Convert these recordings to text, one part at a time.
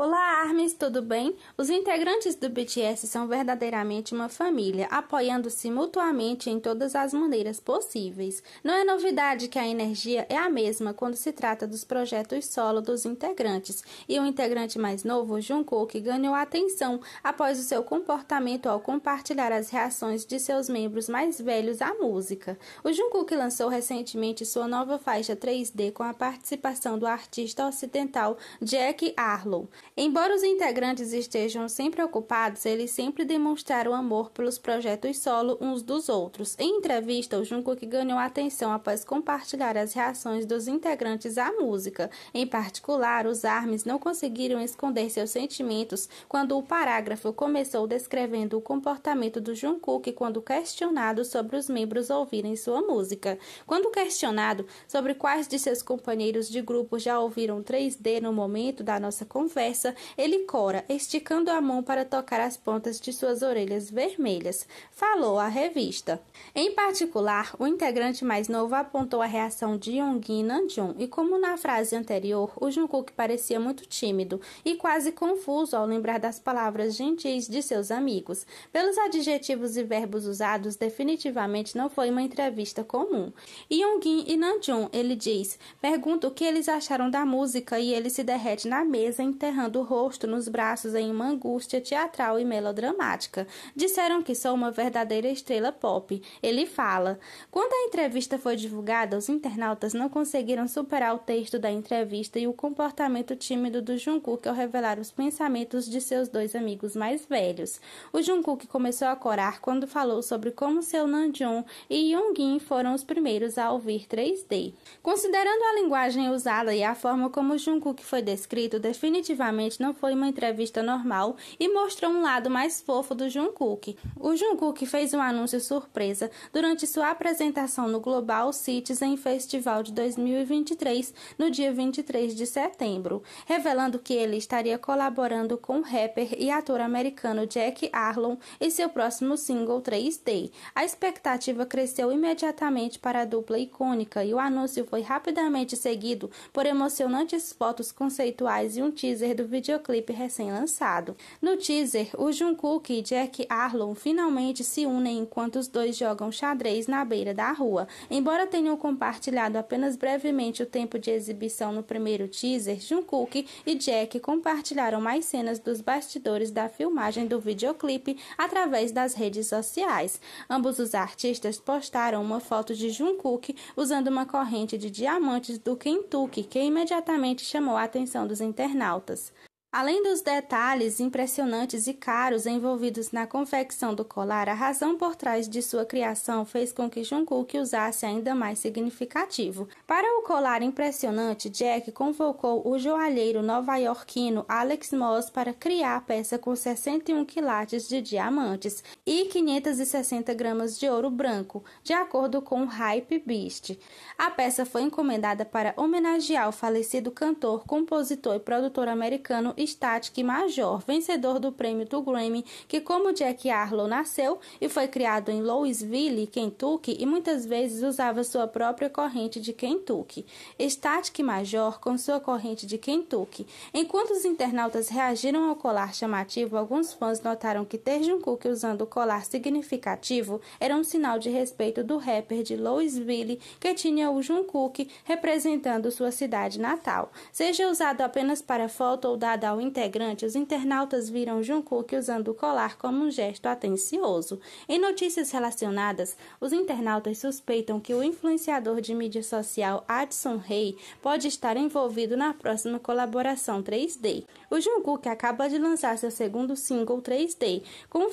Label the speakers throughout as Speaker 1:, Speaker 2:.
Speaker 1: Olá, Armes, tudo bem? Os integrantes do BTS são verdadeiramente uma família, apoiando-se mutuamente em todas as maneiras possíveis. Não é novidade que a energia é a mesma quando se trata dos projetos solo dos integrantes, e o integrante mais novo, Jungkook, ganhou atenção após o seu comportamento ao compartilhar as reações de seus membros mais velhos à música. O Jungkook lançou recentemente sua nova faixa 3D com a participação do artista ocidental Jack Harlow. Embora os integrantes estejam sempre ocupados, eles sempre demonstraram amor pelos projetos solo uns dos outros. Em entrevista, o Jungkook ganhou atenção após compartilhar as reações dos integrantes à música. Em particular, os ARMYs não conseguiram esconder seus sentimentos quando o parágrafo começou descrevendo o comportamento do Jungkook quando questionado sobre os membros ouvirem sua música. Quando questionado sobre quais de seus companheiros de grupo já ouviram 3D no momento da nossa conversa, ele cora, esticando a mão para tocar as pontas de suas orelhas vermelhas, falou a revista. Em particular, o integrante mais novo apontou a reação de Yongin Nanjun e como na frase anterior, o Jungkook parecia muito tímido e quase confuso ao lembrar das palavras gentis de seus amigos. Pelos adjetivos e verbos usados, definitivamente não foi uma entrevista comum. Yongin e Nanjun, ele diz, pergunta o que eles acharam da música e ele se derrete na mesa enterrando do rosto nos braços em uma angústia teatral e melodramática. Disseram que sou uma verdadeira estrela pop. Ele fala. Quando a entrevista foi divulgada, os internautas não conseguiram superar o texto da entrevista e o comportamento tímido do Jungkook ao revelar os pensamentos de seus dois amigos mais velhos. O Jungkook começou a corar quando falou sobre como seu Namjoon e Youngin foram os primeiros a ouvir 3D. Considerando a linguagem usada e a forma como Jungkook foi descrito, definitivamente realmente não foi uma entrevista normal e mostrou um lado mais fofo do Jungkook. O Jungkook fez um anúncio surpresa durante sua apresentação no Global Citizen Festival de 2023, no dia 23 de setembro, revelando que ele estaria colaborando com o rapper e ator americano Jack Arlon em seu próximo single 3D. A expectativa cresceu imediatamente para a dupla icônica e o anúncio foi rapidamente seguido por emocionantes fotos conceituais e um teaser do videoclipe recém-lançado. No teaser, o Jungkook e Jack Arlon finalmente se unem enquanto os dois jogam xadrez na beira da rua. Embora tenham compartilhado apenas brevemente o tempo de exibição no primeiro teaser, Jungkook e Jack compartilharam mais cenas dos bastidores da filmagem do videoclipe através das redes sociais. Ambos os artistas postaram uma foto de Jungkook usando uma corrente de diamantes do Kentucky, que imediatamente chamou a atenção dos internautas. Além dos detalhes impressionantes e caros envolvidos na confecção do colar, a razão por trás de sua criação fez com que Jungkook usasse ainda mais significativo. Para o colar impressionante, Jack convocou o joalheiro nova-iorquino Alex Moss para criar a peça com 61 quilates de diamantes e 560 gramas de ouro branco, de acordo com o Hype Beast. A peça foi encomendada para homenagear o falecido cantor, compositor e produtor americano Static Major, vencedor do prêmio do Grammy, que como Jack Harlow nasceu e foi criado em Louisville, Kentucky, e muitas vezes usava sua própria corrente de Kentucky. Static Major com sua corrente de Kentucky. Enquanto os internautas reagiram ao colar chamativo, alguns fãs notaram que ter Jungkook usando o colar significativo era um sinal de respeito do rapper de Louisville, que tinha o Jungkook representando sua cidade natal. Seja usado apenas para foto ou dada casal integrante, os internautas viram Jungkook usando o colar como um gesto atencioso. Em notícias relacionadas, os internautas suspeitam que o influenciador de mídia social Addison Rey pode estar envolvido na próxima colaboração 3D. O Jungkook acaba de lançar seu segundo single 3D, com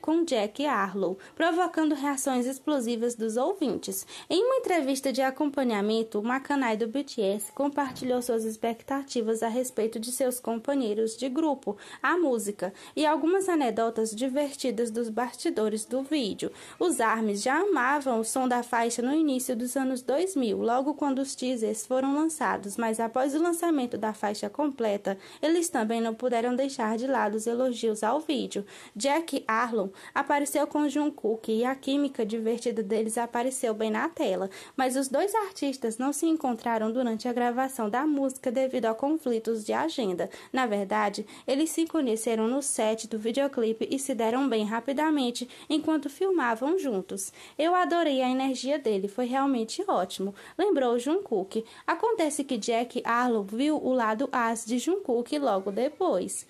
Speaker 1: com Jack Harlow, provocando reações explosivas dos ouvintes. Em uma entrevista de acompanhamento, o Makanai do BTS compartilhou suas expectativas a respeito de seus companheiros companheiros de grupo, a música e algumas anedotas divertidas dos bastidores do vídeo. Os Armes já amavam o som da faixa no início dos anos 2000, logo quando os teasers foram lançados, mas após o lançamento da faixa completa, eles também não puderam deixar de lado os elogios ao vídeo. Jack Arlon apareceu com Jungkook e a química divertida deles apareceu bem na tela, mas os dois artistas não se encontraram durante a gravação da música devido a conflitos de agenda. Na verdade, eles se conheceram no set do videoclipe e se deram bem rapidamente enquanto filmavam juntos. Eu adorei a energia dele, foi realmente ótimo, lembrou Jungkook. Acontece que Jack Arlo viu o lado as de Jungkook logo depois.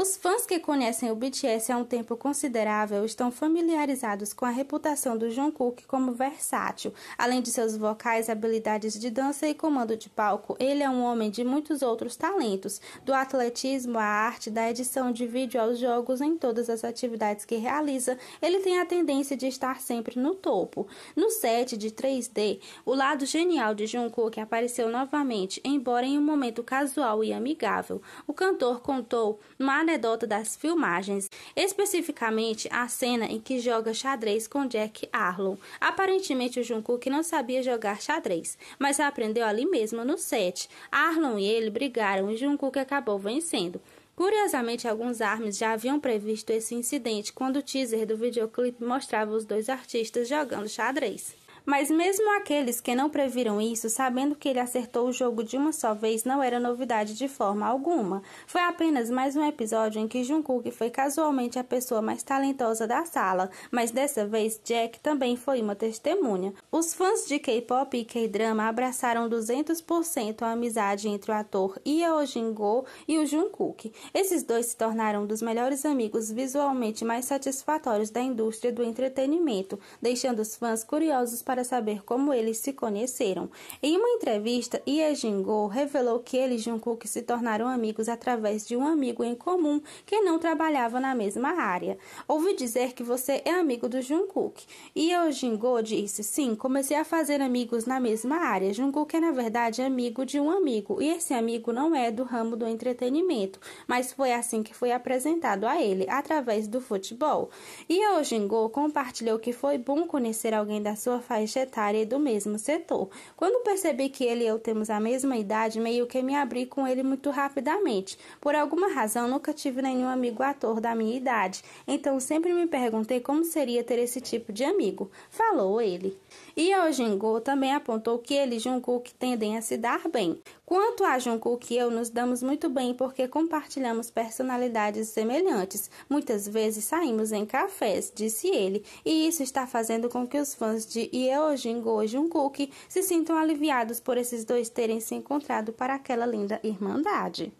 Speaker 1: Os fãs que conhecem o BTS há um tempo considerável estão familiarizados com a reputação do Jungkook como versátil. Além de seus vocais, habilidades de dança e comando de palco, ele é um homem de muitos outros talentos, do atletismo à arte, da edição de vídeo aos jogos, em todas as atividades que realiza, ele tem a tendência de estar sempre no topo. No set de 3D, o lado genial de Jungkook apareceu novamente, embora em um momento casual e amigável. O cantor contou uma anedota das filmagens, especificamente a cena em que joga xadrez com Jack Arlon. Aparentemente, o Jungkook não sabia jogar xadrez, mas aprendeu ali mesmo no set. Arlon e ele brigaram e Jungkook acabou vencendo. Curiosamente, alguns armes já haviam previsto esse incidente quando o teaser do videoclipe mostrava os dois artistas jogando xadrez. Mas mesmo aqueles que não previram isso, sabendo que ele acertou o jogo de uma só vez, não era novidade de forma alguma. Foi apenas mais um episódio em que Jungkook foi casualmente a pessoa mais talentosa da sala, mas dessa vez Jack também foi uma testemunha. Os fãs de K-pop e K-drama abraçaram 200% a amizade entre o ator Yeo Jin-go e o Jungkook. Esses dois se tornaram dos melhores amigos visualmente mais satisfatórios da indústria do entretenimento, deixando os fãs curiosos para para saber como eles se conheceram. Em uma entrevista, Ye jin revelou que ele e Jungkook se tornaram amigos através de um amigo em comum que não trabalhava na mesma área. Ouvi dizer que você é amigo do Jungkook. E jin disse: "Sim, comecei a fazer amigos na mesma área. Jungkook é na verdade amigo de um amigo e esse amigo não é do ramo do entretenimento, mas foi assim que foi apresentado a ele através do futebol." E jin compartilhou que foi bom conhecer alguém da sua faixa faixa etária e do mesmo setor. Quando percebi que ele e eu temos a mesma idade, meio que me abri com ele muito rapidamente. Por alguma razão, nunca tive nenhum amigo ator da minha idade, então sempre me perguntei como seria ter esse tipo de amigo, falou ele. E ao Jingô também apontou que ele e Jungkook tendem a se dar bem. Quanto a Jungkook e eu, nos damos muito bem porque compartilhamos personalidades semelhantes. Muitas vezes saímos em cafés, disse ele, e isso está fazendo com que os fãs de Yeo Jingo e Jungkook se sintam aliviados por esses dois terem se encontrado para aquela linda irmandade.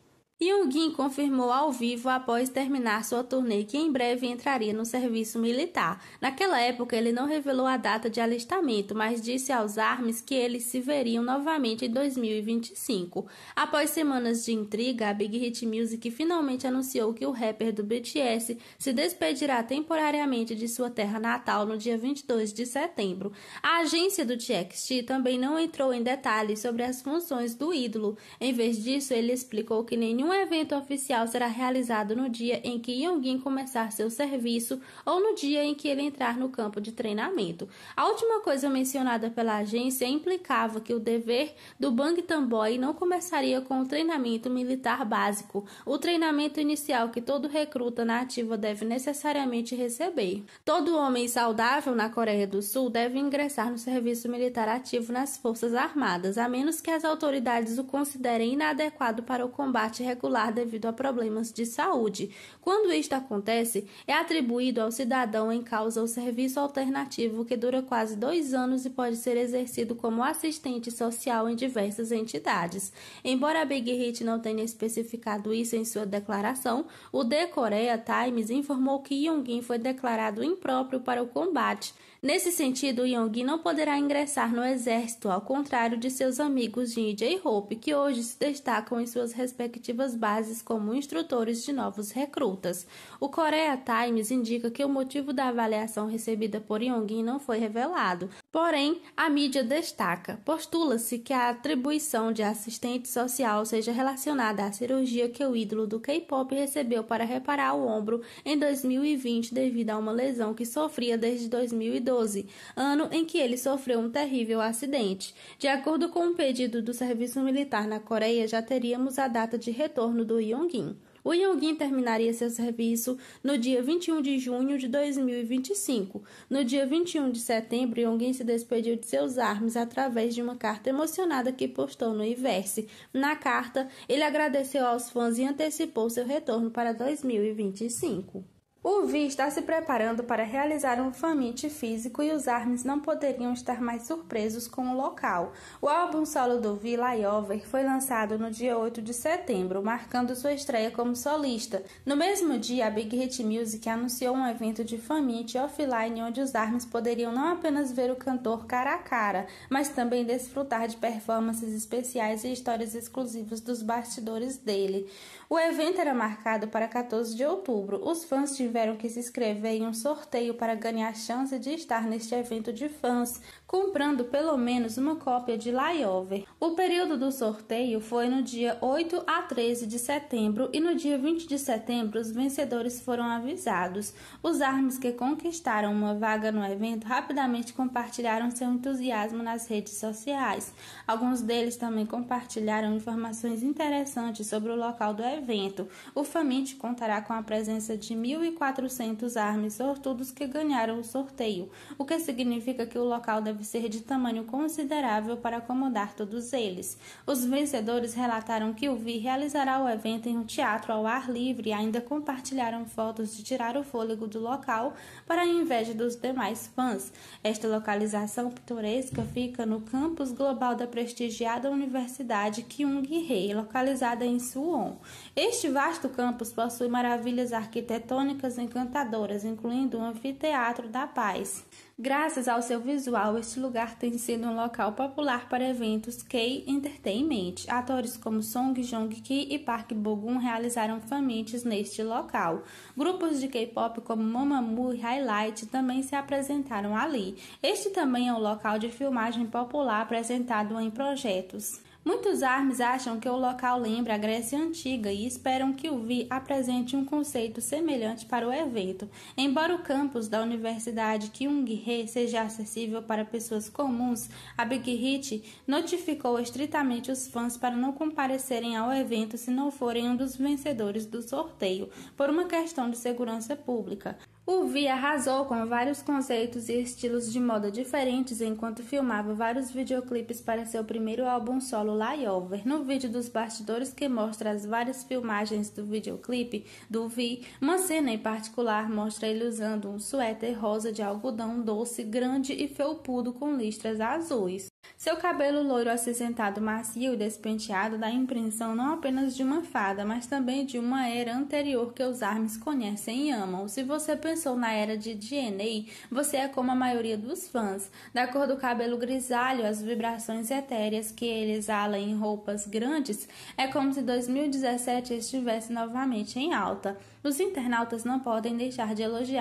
Speaker 1: Yunguin confirmou ao vivo após terminar sua turnê que em breve entraria no serviço militar. Naquela época, ele não revelou a data de alistamento, mas disse aos armes que eles se veriam novamente em 2025. Após semanas de intriga, a Big Hit Music finalmente anunciou que o rapper do BTS se despedirá temporariamente de sua terra natal no dia 22 de setembro. A agência do TXT também não entrou em detalhes sobre as funções do ídolo. Em vez disso, ele explicou que nenhum Nenhum evento oficial será realizado no dia em que Yongin começar seu serviço ou no dia em que ele entrar no campo de treinamento. A última coisa mencionada pela agência implicava que o dever do Bang Tamboi não começaria com o treinamento militar básico, o treinamento inicial que todo recruta na ativa deve necessariamente receber. Todo homem saudável na Coreia do Sul deve ingressar no serviço militar ativo nas Forças Armadas, a menos que as autoridades o considerem inadequado para o combate secular devido a problemas de saúde. Quando isto acontece, é atribuído ao cidadão em causa o serviço alternativo que dura quase dois anos e pode ser exercido como assistente social em diversas entidades. Embora a Big Hit não tenha especificado isso em sua declaração, o The Korea Times informou que Yongin foi declarado impróprio para o combate Nesse sentido, Young não poderá ingressar no exército, ao contrário de seus amigos Ninja e Hope, que hoje se destacam em suas respectivas bases como instrutores de novos recrutas. O Korea Times indica que o motivo da avaliação recebida por Young não foi revelado, Porém, a mídia destaca, postula-se que a atribuição de assistente social seja relacionada à cirurgia que o ídolo do K-pop recebeu para reparar o ombro em 2020 devido a uma lesão que sofria desde 2012, ano em que ele sofreu um terrível acidente. De acordo com um pedido do serviço militar na Coreia, já teríamos a data de retorno do Yongin. O Yongin terminaria seu serviço no dia 21 de junho de 2025. No dia 21 de setembro, Yongin se despediu de seus armes através de uma carta emocionada que postou no Iverse. Na carta, ele agradeceu aos fãs e antecipou seu retorno para 2025. O Vi está se preparando para realizar um famite físico e os Arms não poderiam estar mais surpresos com o local. O álbum solo do Vi, Layover, foi lançado no dia 8 de setembro, marcando sua estreia como solista. No mesmo dia, a Big Hit Music anunciou um evento de famite offline onde os Arms poderiam não apenas ver o cantor cara a cara, mas também desfrutar de performances especiais e histórias exclusivas dos bastidores dele. O evento era marcado para 14 de outubro. Os fãs tiveram tiveram que se inscrever em um sorteio para ganhar a chance de estar neste evento de fãs, comprando pelo menos uma cópia de Layover. O período do sorteio foi no dia 8 a 13 de setembro e no dia 20 de setembro os vencedores foram avisados. Os armes que conquistaram uma vaga no evento rapidamente compartilharam seu entusiasmo nas redes sociais. Alguns deles também compartilharam informações interessantes sobre o local do evento. O Famite contará com a presença de 1.000 1.400 armes sortudos que ganharam o sorteio, o que significa que o local deve ser de tamanho considerável para acomodar todos eles. Os vencedores relataram que o VI realizará o evento em um teatro ao ar livre e ainda compartilharam fotos de tirar o fôlego do local para a inveja dos demais fãs. Esta localização pitoresca fica no campus global da prestigiada Universidade Kyung-hee, localizada em Suwon. Este vasto campus possui maravilhas arquitetônicas encantadoras, incluindo o Anfiteatro da Paz. Graças ao seu visual, este lugar tem sido um local popular para eventos K-Entertainment. Atores como Song Joong-ki e Park Bo-gum realizaram fanmeets neste local. Grupos de K-pop como Mamamoo e Highlight também se apresentaram ali. Este também é um local de filmagem popular apresentado em projetos. Muitos armes acham que o local lembra a Grécia Antiga e esperam que o VI apresente um conceito semelhante para o evento. Embora o campus da Universidade Kyung-hee seja acessível para pessoas comuns, a Big Hit notificou estritamente os fãs para não comparecerem ao evento se não forem um dos vencedores do sorteio, por uma questão de segurança pública. O Vi arrasou com vários conceitos e estilos de moda diferentes enquanto filmava vários videoclipes para seu primeiro álbum solo Layover. No vídeo dos bastidores que mostra as várias filmagens do videoclipe do Vi, uma cena em particular mostra ele usando um suéter rosa de algodão doce grande e felpudo com listras azuis. Seu cabelo louro acinzentado macio e despenteado dá a impressão não apenas de uma fada, mas também de uma era anterior que os armes conhecem e amam. Se você pensou na era de DNA, você é como a maioria dos fãs. Da cor do cabelo grisalho, as vibrações etéreas que ele exala em roupas grandes, é como se 2017 estivesse novamente em alta. Os internautas não podem deixar de elogiar